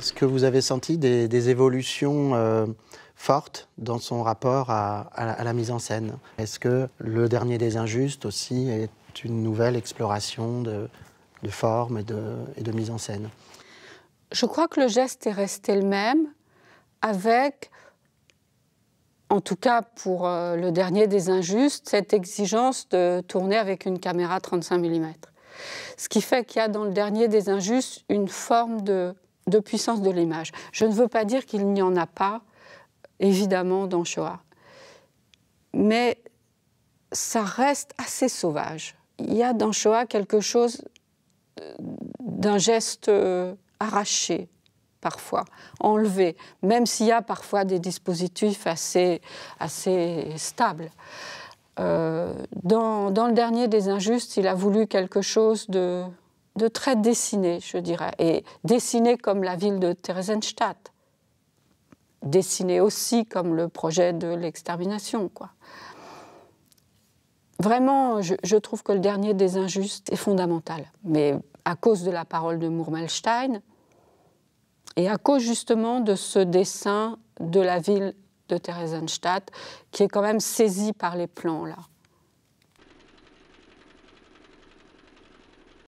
Est-ce que vous avez senti des, évolutions euh, fortes dans son rapport à, la, mise en scène Est-ce que Le Dernier des Injustes aussi est une nouvelle exploration de, de forme et de, et de, mise en scène Je crois que le geste est resté le même, avec, en tout cas pour euh, Le Dernier des Injustes, cette exigence de tourner avec une caméra 35 mm. Ce qui fait qu'il y a dans le dernier des injustes une forme de de puissance de l'image. Je ne veux pas dire qu'il n'y en a pas, évidemment, dans Shoah. Mais ça reste assez sauvage. Il y a dans Shoah quelque chose euh, d'un geste euh, arraché, parfois, enlevé, même s'il y a parfois des dispositifs assez, assez stables. Euh, dans, le dernier des injustes, il a voulu quelque chose de, de très dessiné, je dirais, et dessiné comme la ville de Theresienstadt, dessiné aussi comme le projet de l'extermination, quoi. Vraiment, je, trouve que le dernier des injustes est fondamental. Mais à cause de la parole de Murmelstein et à cause justement de ce dessin de la ville de Theresienstadt qui est quand même saisi par les plans là.